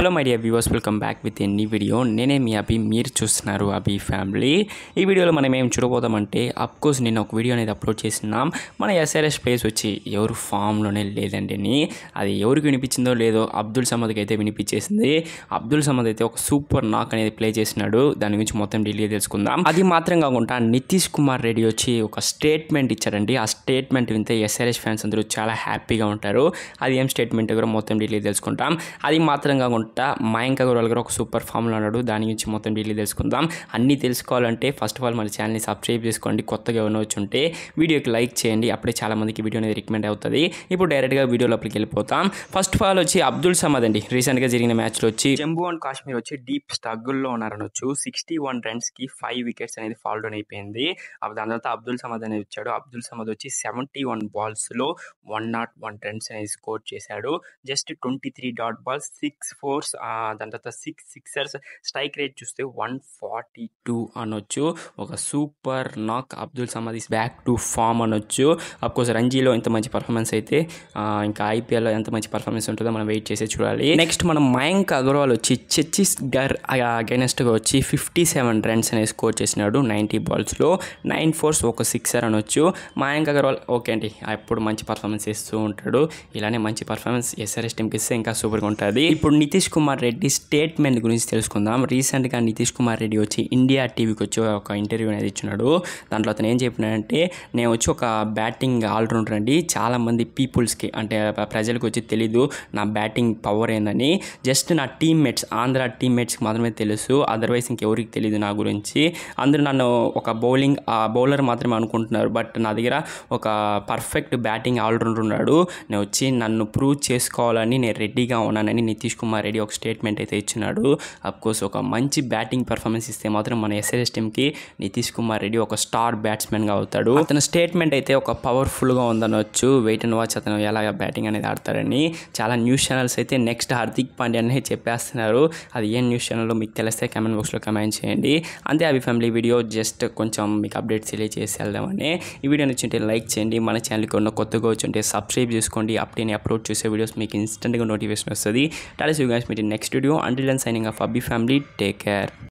Hello my dear viewers welcome back with ఎన్ని video నేనే మీ అభి మీరు చూస్తున్నారు అభి ఫ్యామిలీ ఈ వీడియోలో మనం ఏం చూడబోదామంటే అఫ్కోర్స్ నేను ఒక వీడియో అనేది అప్లోడ్ చేసినాం మన ఎస్ఆర్ఎస్ ప్లేస్ వచ్చి ఎవరు ఫామ్లోనే లేదండి అది ఎవరికి వినిపించిందో లేదో అబ్దుల్ సమద్కి అయితే వినిపించేసింది అబ్దుల్ సమద్ అయితే ఒక సూపర్ నాక్ అనేది ప్లే చేసినాడు దాని గురించి మొత్తం ఢిల్లీ తెలుసుకుందాం అది మాత్రం కాకుండా నితీష్ కుమార్ రెడ్డి వచ్చి ఒక స్టేట్మెంట్ ఇచ్చారండి ఆ స్టేట్మెంట్ వింటే ఎస్ఆర్ఎస్ ఫ్యాన్స్ అందరూ చాలా హ్యాపీగా ఉంటారు అది ఏం స్టేట్మెంట్ కూడా మొత్తం ఢిల్లీ తెలుసుకుంటాం అది మాత్రం కాకుండా కొట్ట మయాంక్ అగర్వాల్ గారు ఒక సూపర్ ఫామ్లో ఉన్నాడు దాని గురించి మొత్తం డీటెయిల్ తెలుసుకుందాం అన్నీ తెలుసుకోవాలంటే ఫస్ట్ ఆఫ్ ఆల్ మన ఛానల్ని సబ్స్క్రైబ్ చేసుకోండి కొత్తగా వచ్చి ఉంటే వీడియోకి లైక్ చేయండి అప్పుడే చాలామందికి వీడియో అనేది రికమెండ్ అవుతుంది ఇప్పుడు డైరెక్ట్గా వీడియో లోపలికి వెళ్ళిపోతాం ఫస్ట్ ఆఫ్ ఆల్ వచ్చి అబ్దుల్ సమద్ అండి రీసెంట్గా జరిగిన మ్యాచ్లో వచ్చి జమ్మూ అండ్ కాశ్మీర్ వచ్చి డీప్ స్ట్రగుల్లో ఉన్నారనొచ్చు సిక్స్టీ వన్ రన్స్కి ఫైవ్ వికెట్స్ అనేది ఫాల్డ్ డౌన్ అయిపోయింది దాని తర్వాత అబ్దుల్ సమద్ అనేది వచ్చాడు అబ్దుల్ సమద్ వచ్చి సెవెంటీ వన్ బాల్స్లో వన్ నాట్ వన్ రన్స్ అనేది స్కోర్ చేశాడు just twenty three dot balls six four fours దాని తర్వాత సిక్స్ సిక్సర్స్ స్ట్రైక్ రేట్ చూస్తే వన్ ఫార్టీ టూ అనొచ్చు ఒక super knock Abdul Samad is back to form అనొచ్చు అఫ్కోర్స్ రంజీలో ఎంత మంచి పర్ఫార్మెన్స్ అయితే ఇంకా ఐపీఎల్లో ఎంత మంచి పర్ఫార్మెన్స్ ఉంటుందో మనం వెయిట్ చేసే చూడాలి నెక్స్ట్ మనం మయాంక్ అగర్వాల్ వచ్చి గర్ అగైనెస్ట్గా వచ్చి ఫిఫ్టీ సెవెన్ రన్స్ అనేది స్కోర్ చేసినాడు నైంటీ బాల్స్లో నైన్ ఫోర్స్ ఒక సిక్సర్ అనొచ్చు మయాంక్ అగర్వాల్ ఓకే అండి ఎప్పుడు మంచి పర్ఫార్మెన్స్ ఇస్తూ ఉంటాడు ఇలానే మంచి పర్ఫార్మెన్స్ ఎస్ఆర్ఎస్ టీమ్కి ఇస్తే ఇంకా సూపర్గా ఉంటుంది ఇప్పుడు నితీష్ కుమార్ రెడ్డి స్టేట్మెంట్ గురించి తెలుసుకుందాం రీసెంట్గా నితీష్ కుమార్ రెడ్డి వచ్చి ఇండియా టీవీకి వచ్చి ఒక ఇంటర్వ్యూ అనేది ఇచ్చినాడు దాంట్లో అతను ఏం చెప్పినాడంటే నేను వచ్చి ఒక బ్యాటింగ్ ఆల్రౌండర్ అండి చాలామంది పీపుల్స్కి అంటే ప్రజలకు వచ్చి తెలీదు నా బ్యాటింగ్ పవర్ ఏందని జస్ట్ నా టీమ్మేట్స్ ఆంధ్ర టీమ్మేట్స్కి మాత్రమే తెలుసు అదర్వైజ్ ఇంకెవరికి తెలియదు నా గురించి అందరూ నన్ను ఒక బౌలింగ్ బౌలర్ మాత్రమే అనుకుంటున్నారు బట్ నా దగ్గర ఒక పర్ఫెక్ట్ బ్యాటింగ్ ఆల్రౌండర్ ఉన్నాడు నేను వచ్చి నన్ను ప్రూవ్ చేసుకోవాలని నేను రెడీగా ఉన్నానని నితీష్ కుమార్ రెడ్డి ఒక స్టేట్మెంట్ అయితే ఇచ్చినాడు కోర్స్ ఒక మంచి బ్యాటింగ్ పర్ఫార్మెన్స్ ఇస్తే మాత్రం మన ఎస్ఆర్ఎస్ టీమ్కి నితీష్ కుమార్ రెడ్డి ఒక స్టార్ బ్యాట్స్మెన్గా అవుతాడు తన స్టేట్మెంట్ అయితే ఒక పవర్ఫుల్గా ఉందనొచ్చు వెయిట్ అండ్ వాచ్ అతను ఎలాగ బ్యాటింగ్ అనేది ఆడతారని చాలా న్యూస్ ఛానల్స్ అయితే నెక్స్ట్ హార్దిక్ పాండ్యా అనే చెప్పేస్తున్నారు అది ఏ న్యూస్ ఛానల్లో మీకు తెలిస్తే కమెంట్ బాక్స్లో కమెంట్ చేయండి అంతే అవి ఫ్యామిలీ వీడియో జస్ట్ కొంచెం మీకు అప్డేట్స్ తెలియ చేసి వెళ్దామని ఈ వీడియో నచ్చుంటే లైక్ చేయండి మన ఛానల్కి ఉన్న కొత్తగా ఉంటే సబ్స్క్రైబ్ చేసుకోండి అప్డేట్ అప్లోడ్ చేసే వీడియోస్ మీకు ఇన్స్టెంట్గా నోటిఫికేషన్ వస్తుంది టాలీస్ you guys meet in next video. Until then, signing off, Abhi family. Take care.